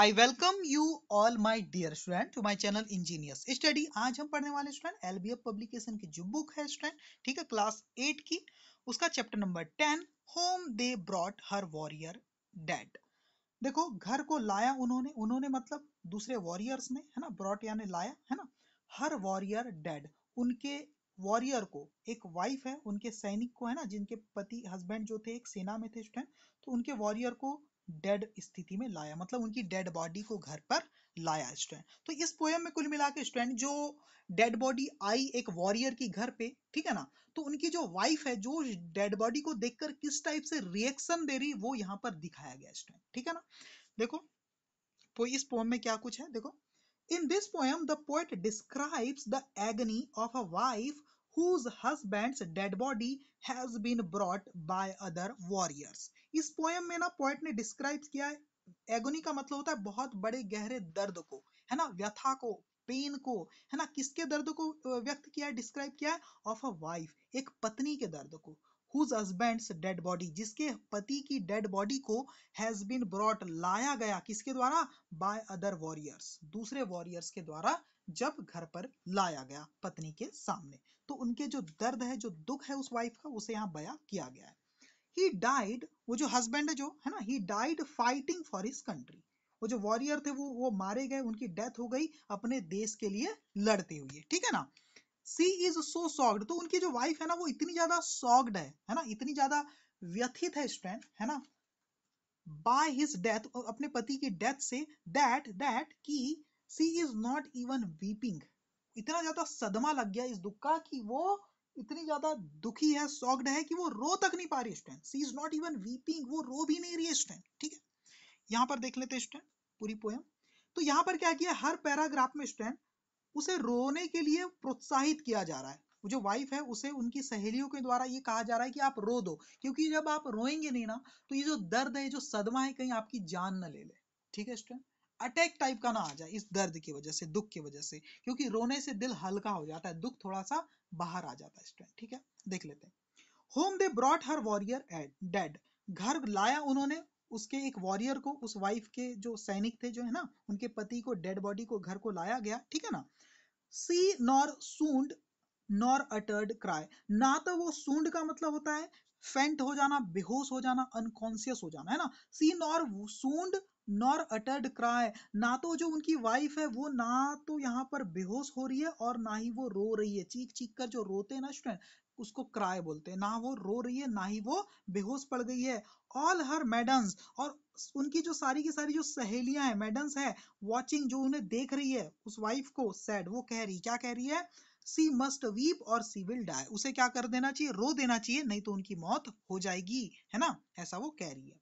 I welcome you all my dear student to my channel engineers study आज हम पढ़ने वाले student L B F publication की जो बुक है स्टूडेंट ठीक है क्लास एट की उसका chapter number ten home they brought her warrior dead देखो घर को लाया उन्होंने उन्होंने मतलब दूसरे वॉरियर्स ने है ना ब्रॉट यानी लाया है ना हर वॉरियर डेड उनके वॉरियर को एक वाइफ है उनके सैनिक को है ना जिनके पति हस्बैंड जो थे एक सेना में थे स्टूडेंट तो उनके वॉरियर को डेड स्थिति में लाया मतलब उनकी डेड बॉडी को घर पर लाया स्टूडेंट तो इस पोयम में कुल मिला के स्टूडेंट जो डेड बॉडी आई एक वॉरियर की घर पे ठीक है ना तो उनकी जो वाइफ है जो डेड बॉडी को देखकर किस टाइप से रिएक्शन दे रही वो यहाँ पर दिखाया गया स्टूडेंट ठीक है ना देखो तो इस पोयम में क्या कुछ है देखो in this poem the poet describes the agony of a wife whose husband's dead body has been brought by other warriors इस पोएम में ना पोइट ने डिस्क्राइब किया है एगोनी का मतलब होता है बहुत बड़े गहरे दर्द को है ना व्यथा को पेन को है ना किसके दर्द को व्यक्त किया है डिस्क्राइब किया है ऑफ अ वाइफ एक पत्नी के दर्द को हुज हस्बैंड्स डेड बॉडी जिसके पति की डेड बॉडी को हैज बीन ब्रॉट लाया गया किसके द्वारा बाय अदर वॉरियर्स दूसरे वॉरियर्स के द्वारा जब घर पर लाया गया पत्नी के सामने तो उनके जो दर्द है जो दुख है उस वाइफ का उसे यहाँ बया किया गया है ही डाइड वो जो हस्बैंड है जो है ना he died fighting for his country वो जो वॉरियर थे वो वो मारे गए उनकी डेथ हो गई अपने देश के लिए लड़ते हुए ठीक है ना सी इज सो सॉग्ड तो उनकी जो वाइफ है ना वो इतनी ज्यादा सॉग्ड है है ना इतनी ज्यादा व्यथित है स्टैंड है ना बाय हिज डेथ अपने पति की डेथ से दैट दैट की she is not even weeping इतना ज्यादा सदमा लग गया इस दुख का कि वो इतनी ज्यादा दुखी है सॉग्ड है कि वो रो तक नहीं पा रही इस time she is not even weeping वो रो भी नहीं रही है इस टाइम ठीक है यहाँ पर देख लेते इस टाइम पूरी पोएम तो यहाँ पर क्या किया हर पैराग्राफ में स्टैंड उसे रोने के लिए प्रोत्साहित किया जा रहा है जो वाइफ है उसे उनकी सहेलियों के द्वारा ये कहा जा रहा है कि आप रो दो क्योंकि जब आप रोएंगे नहीं ना तो ये जो दर्द है ये जो सदमा है कहीं आपकी जान न ले ले ठीक है स्टूडेंट अटैक टाइप का ना आ जाए इस दर्द की वजह से दुख की वजह से क्योंकि रोने से दिल हल्का हो जाता है दुख थोड़ा सा बाहर आ जाता है स्टूडेंट ठीक है देख लेते हैं home they brought her warrior एड डेड घर लाया उन्होंने उसके एक वॉरियर को उस वाइफ के जो सैनिक थे जो है ना उनके पति को डेड बॉडी को घर को लाया गया ठीक है ना she nor swooned nor uttered cry ना तो वो सूंड का मतलब होता है फेंट हो जाना बेहोश हो जाना अनकॉन्सियस हो जाना है ना she nor swooned nor uttered cry ना तो जो उनकी वाइफ है वो ना तो यहाँ पर बेहोश हो रही है और ना ही वो रो रही है चीख चीख कर जो रोते हैं ना स्टूडेंट उसको क्राय बोलते हैं ना वो रो रही है ना ही वो बेहोश पड़ गई है ऑल हर मैडम्स और उनकी जो सारी की सारी जो सहेलियां हैं मैडम्स है वॉचिंग जो उन्हें देख रही है उस वाइफ को सैड वो कह रही क्या कह रही है सी मस्ट वीप और सी विल डाई उसे क्या कर देना चाहिए रो देना चाहिए नहीं तो उनकी मौत हो जाएगी है ना ऐसा वो कह रही है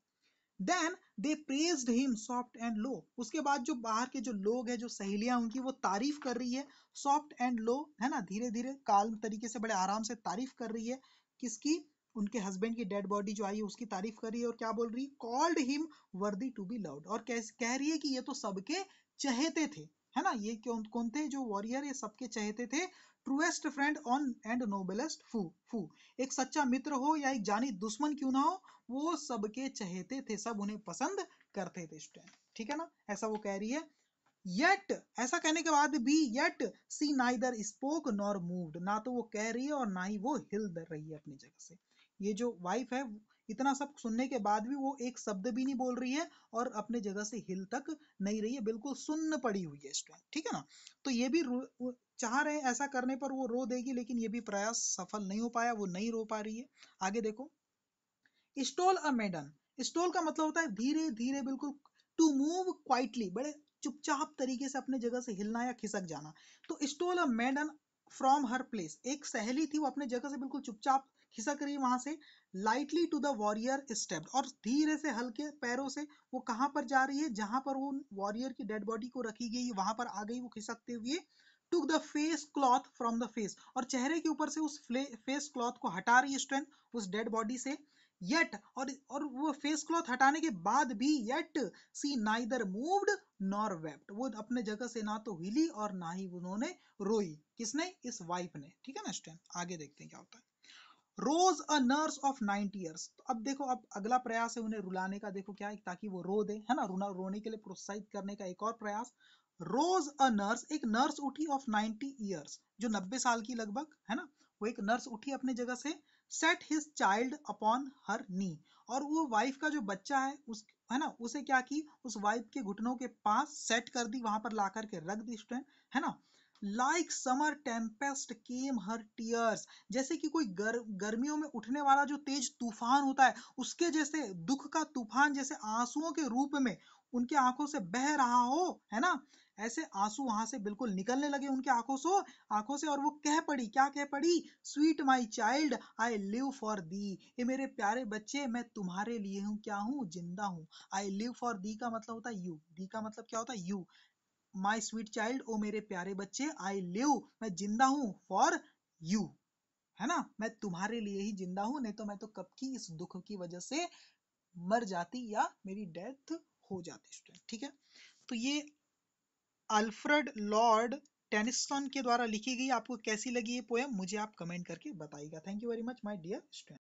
then they praised him soft and low उसके बाद जो बाहर के जो लोग हैं जो सहेलियां उनकी वो तारीफ कर रही है सॉफ्ट एंड लो है ना धीरे धीरे काल तरीके से बड़े आराम से तारीफ कर रही है किसकी उनके हस्बैंड की डेड बॉडी जो आई है उसकी तारीफ कर रही है और क्या बोल रही है called him worthy to be loved और कह रही है कि ये तो सबके चहेते थे है ना ये कौन कौन थे जो वॉरियर ये सबके चहेते थे truest friend on and noblest foe foe एक सच्चा मित्र हो या एक जानी दुश्मन क्यों ना हो वो सबके चहेते थे सब उन्हें पसंद करते थे स्टूडेंट ठीक है ना ऐसा वो कह रही है येट ऐसा कहने के बाद भी yet she neither spoke nor moved ना तो वो कह रही है और ना ही वो हिल रही है अपनी जगह से ये जो वाइफ है इतना सब सुनने के बाद भी वो एक शब्द भी नहीं बोल रही है और अपने जगह से हिल तक नहीं रही है बिल्कुल सुन्न पड़ी हुई है स्टूडेंट ठीक है ना तो ये भी चाह रहे ऐसा करने पर वो रो देगी लेकिन ये भी प्रयास सफल नहीं हो पाया वो नहीं रो पा रही है आगे देखो स्टोल अ मेडन स्टोल का मतलब होता है धीरे धीरे बिल्कुल टू मूव क्वाइटली बड़े चुपचाप तरीके से अपने जगह से हिलना या खिसक जाना तो stole a maiden from her place एक सहेली थी वो अपने जगह से बिल्कुल चुपचाप खिसक रही वहां से lightly to the warrior step और धीरे से हल्के पैरों से वो कहां पर जा रही है जहां पर वो वॉरियर की डेड बॉडी को रखी गई वहां पर आ गई वो खिसकते हुए took the face cloth from the face और चेहरे के ऊपर से उस फेस क्लॉथ को हटा रही स्ट्रेंथ उस डेड बॉडी से येट और और वो फेस क्लॉथ हटाने के बाद भी yet she neither moved nor wept वो अपने जगह से ना तो हिली और ना ही उन्होंने रोई किसने इस वाइफ ने ठीक है ना स्टैन आगे देखते हैं क्या होता है rose a nurse of ninety years तो अब देखो अब अगला प्रयास है उन्हें रुलाने का देखो क्या है ताकि वो रो दे है ना रुना रोने के लिए प्रोत्साहित करने का एक और प्रयास रोज अ नर्स एक नर्स उठी ऑफ नाइनटी ईयर्स जो नब्बे साल की लगभग है ना वो एक नर्स उठी अपने जगह से set his child upon her knee और वो वाइफ का जो बच्चा है उस है ना उसे क्या की उस वाइफ के घुटनों के पास सेट कर दी वहां पर ला करके रख दी स्टूडेंट है ना like summer tempest came her tears जैसे कि कोई गर, गर्मियों में उठने वाला जो तेज तूफान होता है उसके जैसे दुख का तूफान जैसे आंसुओं के रूप में उनके आंखों से बह रहा हो है ना ऐसे आंसू वहां से बिल्कुल निकलने लगे उनके आंखों से आंखों से और वो कह पड़ी क्या कह पड़ी sweet my child I live for thee ये मेरे प्यारे बच्चे मैं तुम्हारे लिए हूँ क्या हूँ जिंदा हूँ आई लिव फॉर दी का मतलब होता है यू दी का मतलब क्या होता है you my sweet child O मेरे प्यारे बच्चे आई लिव मैं जिंदा हूं फॉर यू है ना मैं तुम्हारे लिए ही जिंदा हूं नहीं तो मैं तो कब की इस दुख की वजह से मर जाती या मेरी डेथ हो जाती स्टूडेंट ठीक है तो ये अल्फ्रेड लॉर्ड टेनिसन के द्वारा लिखी गई आपको कैसी लगी ये पोएम मुझे आप कमेंट करके बताइएगा thank you very much my dear student